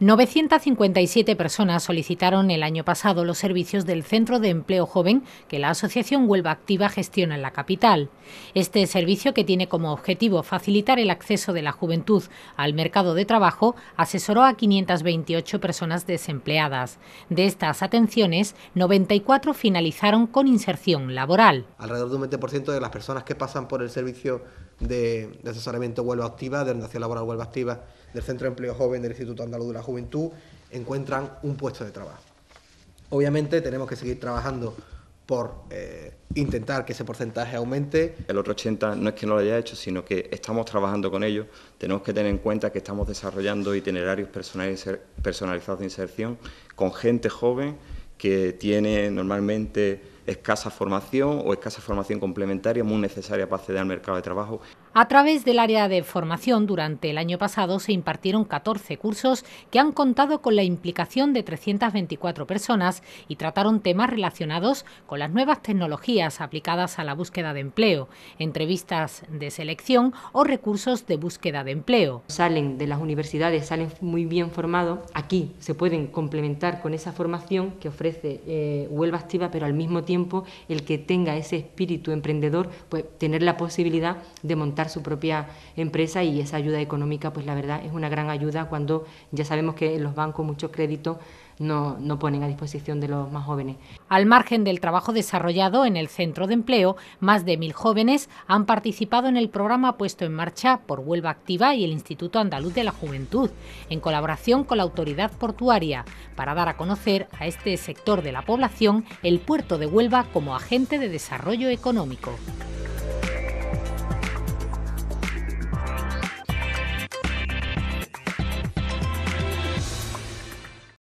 957 personas solicitaron el año pasado los servicios del Centro de Empleo Joven que la Asociación Huelva Activa gestiona en la capital. Este servicio, que tiene como objetivo facilitar el acceso de la juventud al mercado de trabajo, asesoró a 528 personas desempleadas. De estas atenciones, 94 finalizaron con inserción laboral. Alrededor de un 20% de las personas que pasan por el servicio de, asesoramiento Huelva Activa, de Orientación Laboral Huelva Activa, del Centro de Empleo Joven del Instituto Andaluz de juventud encuentran un puesto de trabajo. Obviamente tenemos que seguir trabajando por eh, intentar que ese porcentaje aumente. El otro 80 no es que no lo haya hecho, sino que estamos trabajando con ellos. Tenemos que tener en cuenta que estamos desarrollando itinerarios personalizados de inserción con gente joven que tiene normalmente escasa formación o escasa formación complementaria muy necesaria para acceder al mercado de trabajo. A través del área de formación, durante el año pasado se impartieron 14 cursos que han contado con la implicación de 324 personas y trataron temas relacionados con las nuevas tecnologías aplicadas a la búsqueda de empleo, entrevistas de selección o recursos de búsqueda de empleo. Salen de las universidades, salen muy bien formados. Aquí se pueden complementar con esa formación que ofrece eh, Huelva Activa, pero al mismo tiempo el que tenga ese espíritu emprendedor, pues tener la posibilidad de montar su propia empresa y esa ayuda económica, pues la verdad es una gran ayuda cuando ya sabemos que los bancos muchos créditos no, ponen a disposición de los más jóvenes. Al margen del trabajo desarrollado en el centro de empleo, más de mil jóvenes han participado en el programa puesto en marcha por Huelva Activa y el Instituto Andaluz de la Juventud, en colaboración con la autoridad portuaria, para dar a conocer a este sector de la población el puerto de Huelva como agente de desarrollo económico.